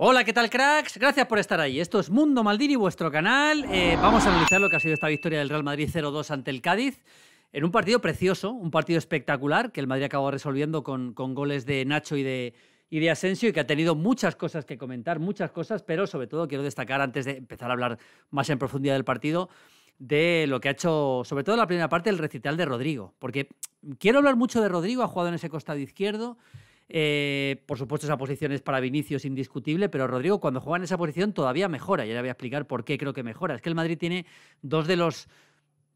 Hola, ¿qué tal cracks? Gracias por estar ahí. Esto es Mundo Maldini, vuestro canal. Eh, vamos a analizar lo que ha sido esta victoria del Real Madrid 0-2 ante el Cádiz. En un partido precioso, un partido espectacular, que el Madrid acabó resolviendo con, con goles de Nacho y de, y de Asensio y que ha tenido muchas cosas que comentar, muchas cosas, pero sobre todo quiero destacar, antes de empezar a hablar más en profundidad del partido, de lo que ha hecho, sobre todo en la primera parte, el recital de Rodrigo. Porque quiero hablar mucho de Rodrigo, ha jugado en ese costado izquierdo. Eh, por supuesto, esa posición es para Vinicius indiscutible, pero Rodrigo, cuando juega en esa posición, todavía mejora. Y ahora voy a explicar por qué creo que mejora. Es que el Madrid tiene dos de los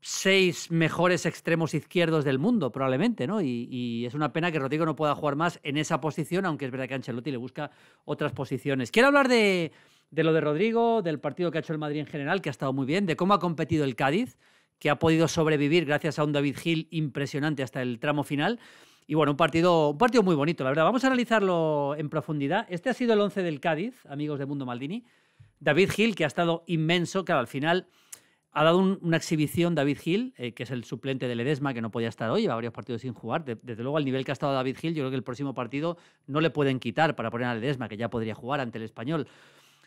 seis mejores extremos izquierdos del mundo, probablemente, ¿no? Y, es una pena que Rodrigo no pueda jugar más en esa posición, aunque es verdad que Ancelotti le busca otras posiciones. Quiero hablar de, de lo de Rodrigo, del partido que ha hecho el Madrid en general, que ha estado muy bien, de cómo ha competido el Cádiz, que ha podido sobrevivir gracias a un David Gil impresionante hasta el tramo final. Y bueno, un partido, partido muy bonito, la verdad. Vamos a analizarlo en profundidad. Este ha sido el 11 del Cádiz, amigos de Mundo Maldini. David Gil, que ha estado inmenso, que al final ha dado una exhibición David Gil, eh, que es el suplente de Ledesma, que no podía estar hoy, lleva varios partidos sin jugar. desde luego, al nivel que ha estado David Gil, yo creo que el próximo partido no le pueden quitar para poner a Ledesma, que ya podría jugar ante el español.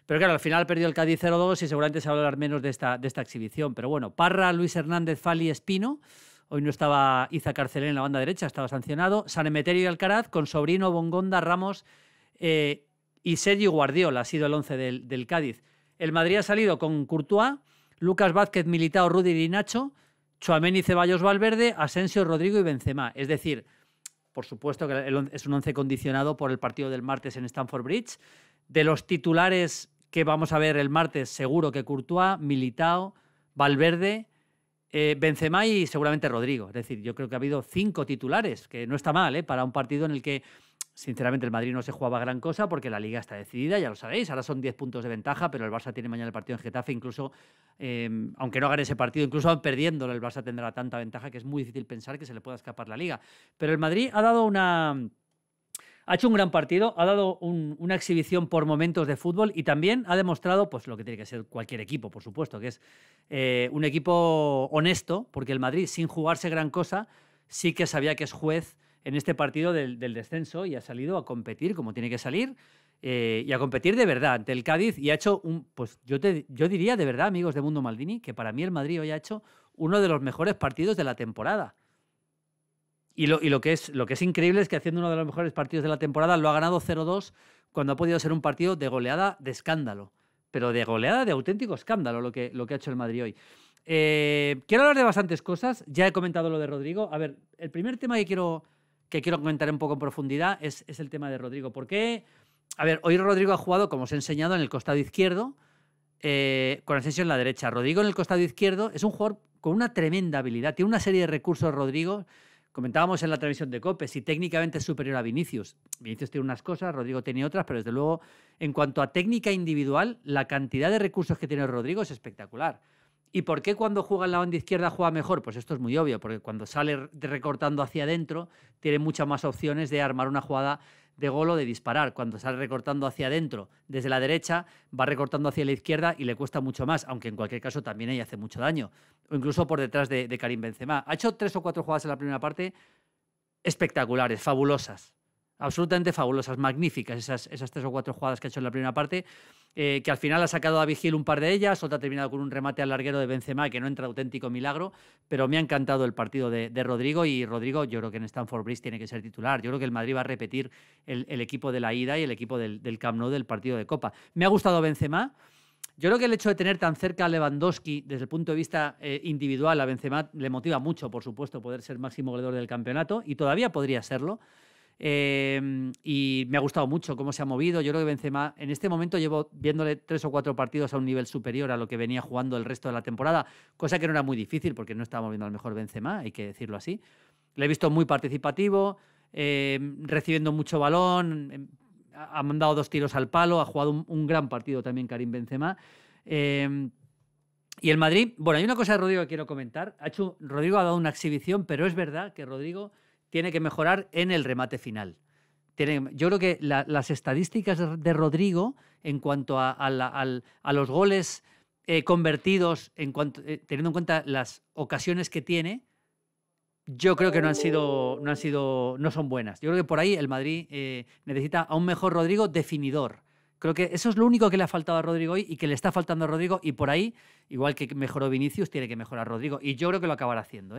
Pero claro, al final perdió el Cádiz 0-2 y seguramente se va a hablar menos de esta, de esta exhibición. Pero bueno, Parra, Luis Hernández, Fali, Espino. Hoy no estaba Iza Carcelén en la banda derecha, estaba sancionado. San Emeterio y Alcaraz con Sobrino, Bongonda, Ramos eh, y Sergio Guardiola ha sido el once del, Cádiz. El Madrid ha salido con Courtois, Lucas Vázquez, Militao, Rudy y Nacho, Chuamén y Ceballos Valverde, Asensio, Rodrigo y Benzema. Es decir, por supuesto que es un once condicionado por el partido del martes en Stamford Bridge. De los titulares que vamos a ver el martes, seguro que Courtois, Militao, Valverde, eh, Benzema y seguramente Rodrigo. Es decir, yo creo que ha habido cinco titulares, que no está mal, ¿eh? para un partido en el que, sinceramente, el Madrid no se jugaba gran cosa porque la liga está decidida, ya lo sabéis. Ahora son 10 puntos de ventaja, pero el Barça tiene mañana el partido en Getafe. Incluso, em, aunque no gane ese partido, incluso perdiéndolo, el Barça tendrá tanta ventaja que es muy difícil pensar que se le pueda escapar la liga. Pero el Madrid ha dado una ha hecho un gran partido, ha dado una exhibición por momentos de fútbol y también ha demostrado pues, lo que tiene que ser cualquier equipo, por supuesto, que es eh, un equipo honesto, porque el Madrid, sin jugarse gran cosa, sí que sabía que es juez en este partido del, descenso y ha salido a competir como tiene que salir. Eh, y a competir de verdad ante el Cádiz y ha hecho un, pues yo, te, yo diría de verdad, amigos de Mundo Maldini, que para mí el Madrid hoy ha hecho uno de los mejores partidos de la temporada. Y lo, y lo, que es, lo que es increíble es que haciendo uno de los mejores partidos de la temporada lo ha ganado 0-2 cuando ha podido ser un partido de goleada de escándalo, pero de goleada de auténtico escándalo lo que, lo que ha hecho el Madrid hoy. Eh, quiero hablar de bastantes cosas, ya he comentado lo de Rodrigo. A ver, el primer tema que quiero, que quiero comentar un poco en profundidad es, es el tema de Rodrigo. ¿Por qué? A ver, hoy Rodrigo ha jugado, como os he enseñado, en el costado izquierdo, eh, con ascenso en la derecha. Rodrigo en el costado izquierdo es un jugador con una tremenda habilidad, tiene una serie de recursos Rodrigo Comentábamos en la televisión de Cope, si técnicamente es superior a Vinicius. Vinicius tiene unas cosas, Rodrigo tiene otras, pero desde luego, en cuanto a técnica individual, la cantidad de recursos que tiene Rodrigo es espectacular. ¿Y por qué cuando juega en la banda izquierda juega mejor? Pues esto es muy obvio, porque cuando sale recortando hacia adentro, tiene muchas más opciones de armar una jugada de gol de disparar. Cuando sale recortando hacia adentro desde la derecha, va recortando hacia la izquierda y le cuesta mucho más, aunque en cualquier caso también ella hace mucho daño. O incluso por detrás de, Karim Benzema. Ha hecho tres o cuatro jugadas en la primera parte espectaculares, fabulosas absolutamente fabulosas, magníficas esas, esas tres o cuatro jugadas que ha hecho en la primera parte. Eh, que al final ha sacado a Vigil un par de ellas, otra ha terminado con un remate al larguero de Benzema que no entra auténtico milagro, pero me ha encantado el partido de, Rodrigo y Rodrigo yo creo que en Stanford Bridge tiene que ser titular, yo creo que el Madrid va a repetir el, equipo de la ida y el equipo del, del Camp Nou del partido de Copa. Me ha gustado Benzema, yo creo que el hecho de tener tan cerca a Lewandowski desde el punto de vista eh, individual a Benzema le motiva mucho, por supuesto, poder ser máximo goleador del campeonato y todavía podría serlo. Em, y me ha gustado mucho cómo se ha movido. Yo creo que Benzema, en este momento llevo viéndole tres o cuatro partidos a un nivel superior a lo que venía jugando el resto de la temporada, cosa que no era muy difícil porque no estábamos viendo al mejor Benzema, hay que decirlo así. Le he visto muy participativo, em, recibiendo mucho balón, em, ha mandado dos tiros al palo, ha jugado un, gran partido también Karim Benzema. y el Madrid, bueno, hay una cosa de Rodrigo que quiero comentar. Rodrigo ha dado una exhibición, pero es verdad que Rodrigo tiene que mejorar en el remate final. Tiene, yo creo que las estadísticas de Rodrigo en cuanto a, los goles eh, convertidos, eh, teniendo en cuenta las ocasiones que tiene, yo creo que no han sido, no han sido, no son buenas. Yo creo que por ahí el Madrid eh, necesita a un mejor Rodrigo definidor. Creo que eso es lo único que le ha faltado a Rodrigo hoy y que le está faltando a Rodrigo. Y por ahí, igual que mejoró Vinicius, tiene que mejorar Rodrigo. Y yo creo que lo acabará haciendo.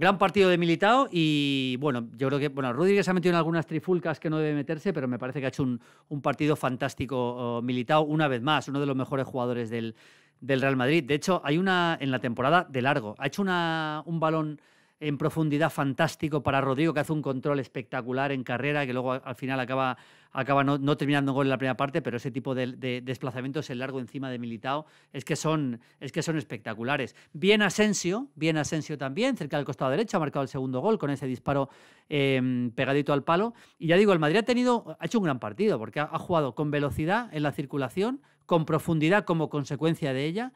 Gran partido de Militao y bueno, yo creo que bueno, Rodríguez se ha metido en algunas trifulcas que no debe meterse, pero me parece que ha hecho un, partido fantástico militado oh, Militao una vez más, uno de los mejores jugadores del, del, Real Madrid. De hecho, hay una en la temporada de largo, ha hecho una, un balón en profundidad fantástico para Rodrigo, que hace un control espectacular en carrera, que luego al final acaba, acaba no, terminando gol en la primera parte, pero ese tipo de, desplazamientos, el largo encima de Militao, es que son, es que son espectaculares. Bien Asensio, bien Asensio también, cerca del costado derecho, ha marcado el segundo gol con ese disparo em, pegadito al palo. Y ya digo, el Madrid ha tenido, ha hecho un gran partido, porque ha, ha jugado con velocidad en la circulación, con profundidad como consecuencia de ella.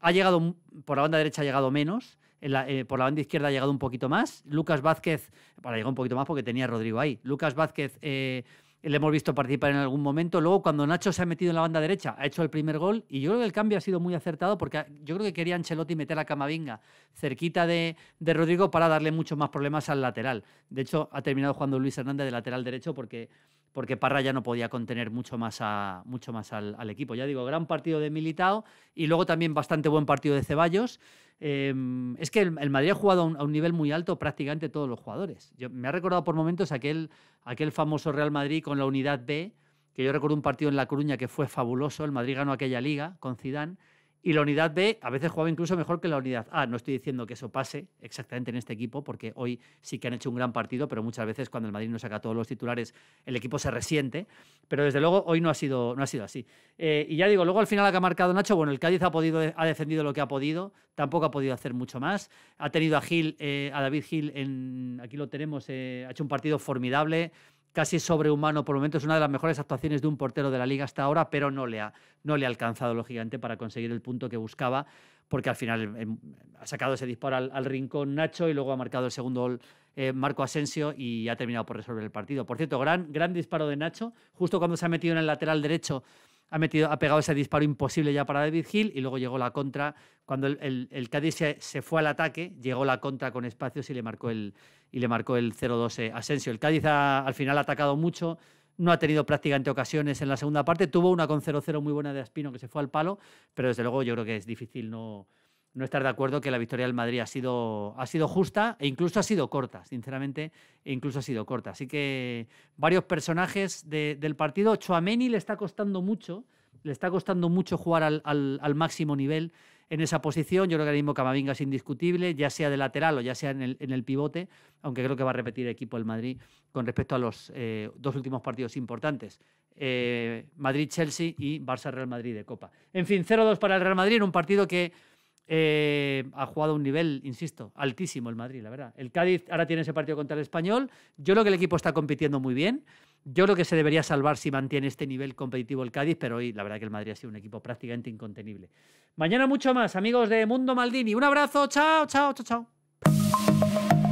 Ha llegado, por la banda derecha ha llegado menos eh, por la banda izquierda ha llegado un poquito más. Lucas Vázquez, para llegar un poquito más porque tenía Rodrigo ahí. Lucas Vázquez eh, le hemos visto participar en algún momento. Luego, cuando Nacho se ha metido en la banda derecha, ha hecho el primer gol. Y yo creo que el cambio ha sido muy acertado porque yo creo que quería Ancelotti meter a Camavinga cerquita de, Rodrigo para darle muchos más problemas al lateral. De hecho, ha terminado jugando Luis Hernández de lateral derecho porque porque Parra ya no podía contener mucho más, mucho más al, al, equipo. Ya digo, gran partido de Militao y luego también bastante buen partido de Ceballos. Em, es que el, Madrid ha jugado a un, nivel muy alto prácticamente todos los jugadores. me ha recordado por momentos aquel, aquel famoso Real Madrid con la unidad B, que yo recuerdo un partido en La Coruña que fue fabuloso, el Madrid ganó aquella liga con Zidane, y la unidad B a veces jugaba incluso mejor que la unidad A. No estoy diciendo que eso pase exactamente en este equipo, porque hoy sí que han hecho un gran partido, pero muchas veces cuando el Madrid no saca todos los titulares, el equipo se resiente. Pero desde luego hoy no ha sido, no ha sido así. Eh, y ya digo, luego al final que ha marcado Nacho, bueno, el Cádiz ha, podido, ha defendido lo que ha podido, tampoco ha podido hacer mucho más. Ha tenido a Gil, eh, a David Gil, en, aquí lo tenemos, eh, ha hecho un partido formidable casi sobrehumano por momentos, una de las mejores actuaciones de un portero de la liga hasta ahora, pero no le ha, no le ha alcanzado lo gigante para conseguir el punto que buscaba, porque al final em, ha sacado ese disparo al, rincón Nacho y luego ha marcado el segundo gol eh, Marco Asensio y ha terminado por resolver el partido. Por cierto, gran, gran disparo de Nacho, justo cuando se ha metido en el lateral derecho ha, metido, ha pegado ese disparo imposible ya para David Hill y luego llegó la contra. Cuando el, Cádiz se, fue al ataque, llegó la contra con espacios y le marcó el, y le marcó el 0-2 eh, Asensio. El Cádiz al final ha atacado mucho, no ha tenido prácticamente ocasiones en la segunda parte. Tuvo una con 0-0 muy buena de Aspino que se fue al palo, pero desde luego yo creo que es difícil no no estar de acuerdo que la victoria del Madrid ha sido, ha sido justa e incluso ha sido corta, sinceramente, e incluso ha sido corta. Así que varios personajes del partido. Choameni le está costando mucho, le está costando mucho jugar al, máximo nivel en esa posición. Yo creo que ahora mismo Camavinga es indiscutible, ya sea de lateral o ya sea en el, pivote, aunque creo que va a repetir el equipo el Madrid con respecto a los eh, dos últimos partidos importantes. Eh, Madrid-Chelsea y Barça-Real Madrid de Copa. En fin, 0-2 para el Real Madrid en un partido que eh, ha jugado un nivel, insisto, altísimo el Madrid, la verdad. El Cádiz ahora tiene ese partido contra el español. Yo creo que el equipo está compitiendo muy bien. Yo creo que se debería salvar si mantiene este nivel competitivo el Cádiz, pero hoy la verdad que el Madrid ha sido un equipo prácticamente incontenible. Mañana mucho más, amigos de Mundo Maldini. Un abrazo, chao, chao, chao, chao.